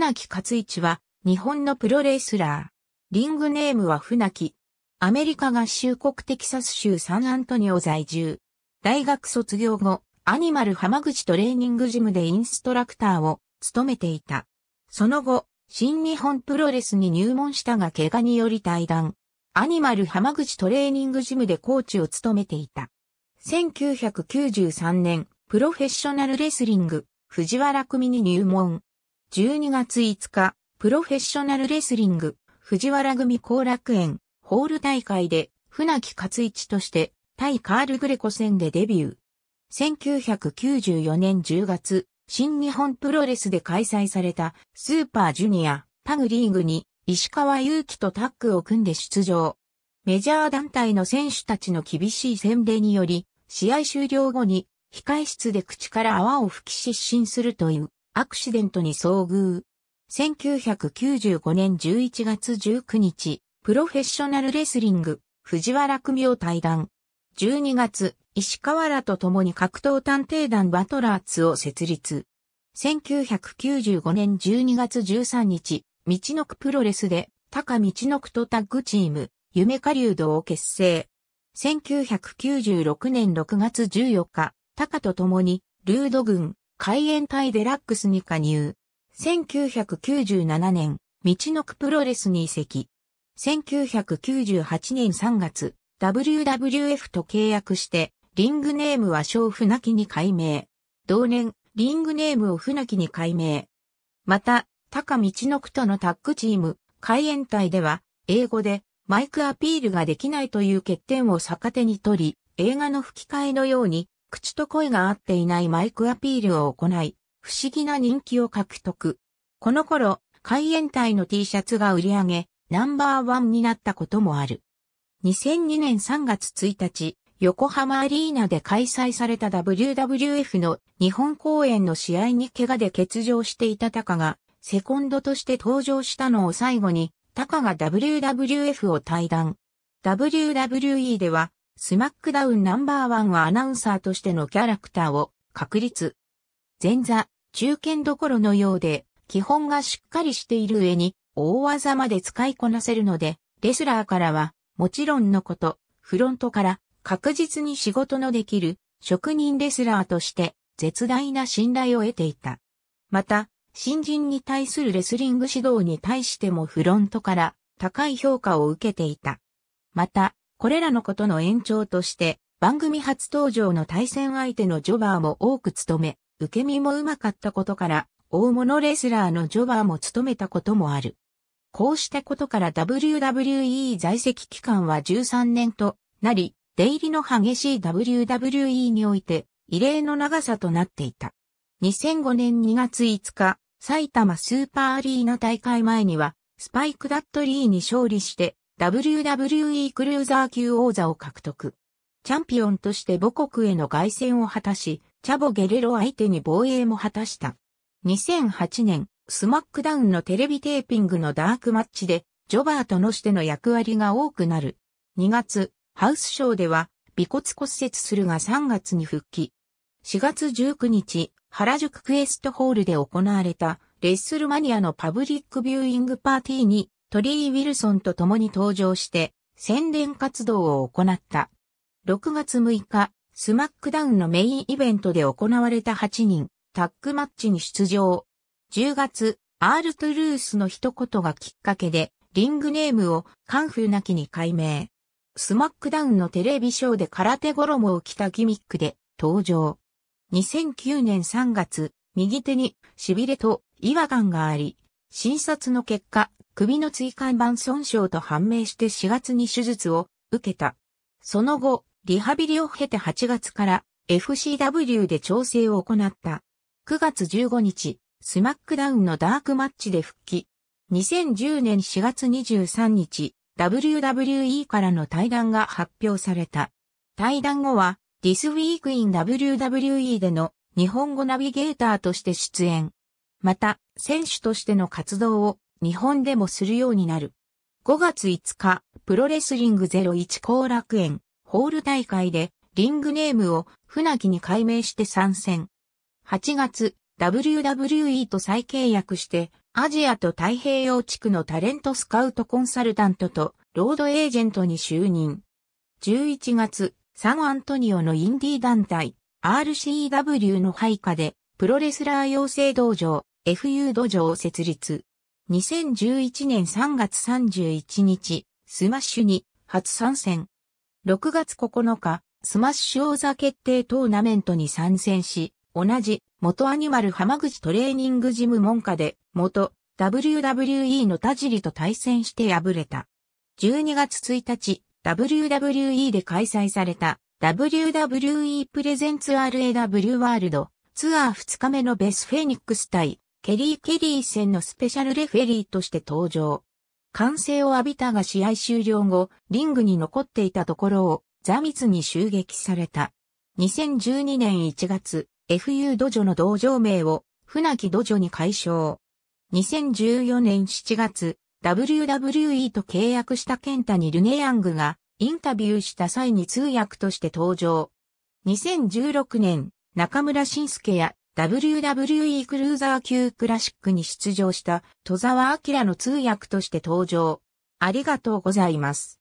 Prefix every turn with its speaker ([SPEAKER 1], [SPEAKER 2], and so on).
[SPEAKER 1] 船木勝一は、日本のプロレスラー。リングネームは船木。アメリカ合衆国テキサス州サンアントニオ在住。大学卒業後、アニマル浜口トレーニングジムでインストラクターを務めていた。その後、新日本プロレスに入門したが怪我により退団。アニマル浜口トレーニングジムでコーチを務めていた。1993年、プロフェッショナルレスリング、藤原組に入門。12月5日、プロフェッショナルレスリング、藤原組後楽園、ホール大会で、船木勝一として、対カールグレコ戦でデビュー。1994年10月、新日本プロレスで開催された、スーパージュニア、タグリーグに、石川祐希とタッグを組んで出場。メジャー団体の選手たちの厳しい洗礼により、試合終了後に、控室で口から泡を吹き失神するという、アクシデントに遭遇。1995年11月19日、プロフェッショナルレスリング、藤原組を対談。12月、石川らと共に格闘探偵団バトラーツを設立。1995年12月13日、道のくプロレスで、高道のくとタッグチーム、夢下流道を結成。1996年6月14日、高と共に、ルード軍、海援隊デラックスに加入。1997年、道のくプロレスに移籍。1998年3月、WWF と契約して、リングネームは小船木に改名。同年、リングネームを船木に改名。また、高道のくとのタッグチーム、海援隊では、英語で、マイクアピールができないという欠点を逆手に取り、映画の吹き替えのように、口と声が合っていないマイクアピールを行い、不思議な人気を獲得。この頃、海援隊の T シャツが売り上げ、ナンバーワンになったこともある。2002年3月1日、横浜アリーナで開催された WWF の日本公演の試合に怪我で欠場していたタカが、セコンドとして登場したのを最後に、タカが WWF を退団。WWE ではスマックダウンナンバーワンはアナウンサーとしてのキャラクターを確立。前座、中堅どころのようで、基本がしっかりしている上に、大技まで使いこなせるので、レスラーからは、もちろんのこと、フロントから確実に仕事のできる職人レスラーとして絶大な信頼を得ていた。また、新人に対するレスリング指導に対してもフロントから高い評価を受けていた。また、これらのことの延長として、番組初登場の対戦相手のジョバーも多く務め、受け身もうまかったことから、大物レスラーのジョバーも務めたこともある。こうしたことから WWE 在籍期間は13年となり、出入りの激しい WWE において異例の長さとなっていた。2005年2月5日、埼玉スーパーアリーナ大会前には、スパイクダットリーに勝利して WWE クルーザー級王座を獲得。チャンピオンとして母国への凱旋を果たし、チャボゲレロ相手に防衛も果たした。2008年、スマックダウンのテレビテーピングのダークマッチで、ジョバートのしての役割が多くなる。2月、ハウスショーでは、尾骨骨折するが3月に復帰。4月19日、原宿クエストホールで行われた、レッスルマニアのパブリックビューイングパーティーに、トリー・ウィルソンと共に登場して、宣伝活動を行った。6月6日、スマックダウンのメインイベントで行われた8人、タッグマッチに出場。10月、アール・トゥルースの一言がきっかけで、リングネームをカンフーなきに改名。スマックダウンのテレビショーで空手衣を着たギミックで登場。2009年3月、右手に痺れと違和感があり、診察の結果、首の椎間板損傷と判明して4月に手術を受けた。その後、リハビリを経て8月から FCW で調整を行った。9月15日、スマックダウンのダークマッチで復帰。2010年4月23日、WWE からの対談が発表された。対談後は、This Week in WWE での日本語ナビゲーターとして出演。また、選手としての活動を日本でもするようになる。5月5日、プロレスリング01後楽園ホール大会でリングネームを船木に改名して参戦。8月、WWE と再契約してアジアと太平洋地区のタレントスカウトコンサルタントとロードエージェントに就任。11月、サンアントニオのインディー団体 RCW の配下でプロレスラー養成道場 FU 土場を設立。2011年3月31日、スマッシュに初参戦。6月9日、スマッシュ王座決定トーナメントに参戦し、同じ元アニマル浜口トレーニングジム門下で元 WWE の田尻と対戦して敗れた。12月1日、WWE で開催された WWE プレゼンツ RAW ワールドツアー2日目のベスフェニックス対ケリー・ケリー戦のスペシャルレフェリーとして登場。歓声を浴びたが試合終了後、リングに残っていたところをザミツに襲撃された。2012年1月、FU ドジョの道場名を船木ドジョに解消。2014年7月、WWE と契約したケンタにルネヤングがインタビューした際に通訳として登場。2016年、中村晋介や WWE クルーザー級クラシックに出場した戸沢明の通訳として登場。ありがとうございます。